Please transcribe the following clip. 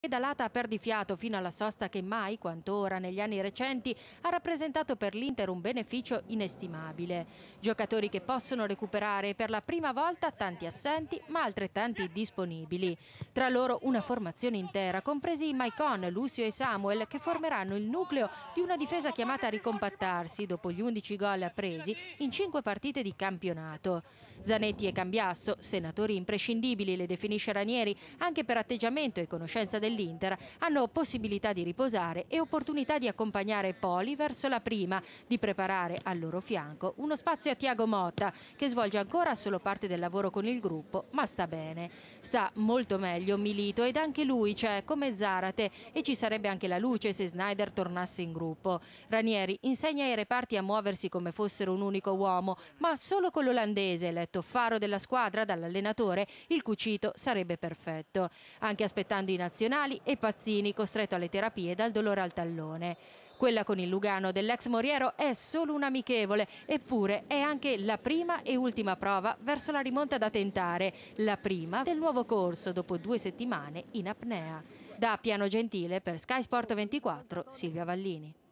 Pedalata a perdifiato fino alla sosta che mai quanto ora negli anni recenti ha rappresentato per l'Inter un beneficio inestimabile. Giocatori che possono recuperare per la prima volta tanti assenti ma altrettanti disponibili. Tra loro una formazione intera, compresi Maicon, Lucio e Samuel che formeranno il nucleo di una difesa chiamata a ricompattarsi dopo gli 11 gol appresi in 5 partite di campionato. Zanetti e Cambiasso, senatori imprescindibili, le definisce Ranieri anche per atteggiamento e conoscenza del dell'Inter hanno possibilità di riposare e opportunità di accompagnare Poli verso la prima, di preparare al loro fianco uno spazio a Tiago Motta che svolge ancora solo parte del lavoro con il gruppo ma sta bene. Sta molto meglio Milito ed anche lui c'è come Zarate e ci sarebbe anche la luce se Snyder tornasse in gruppo. Ranieri insegna ai reparti a muoversi come fossero un unico uomo ma solo con l'olandese, eletto faro della squadra dall'allenatore, il cucito sarebbe perfetto. Anche aspettando i nazionali Canali e Pazzini, costretto alle terapie dal dolore al tallone. Quella con il Lugano dell'ex Moriero è solo un'amichevole, eppure è anche la prima e ultima prova verso la rimonta da tentare, la prima del nuovo corso dopo due settimane in apnea. Da Piano Gentile per Sky Sport 24, Silvia Vallini.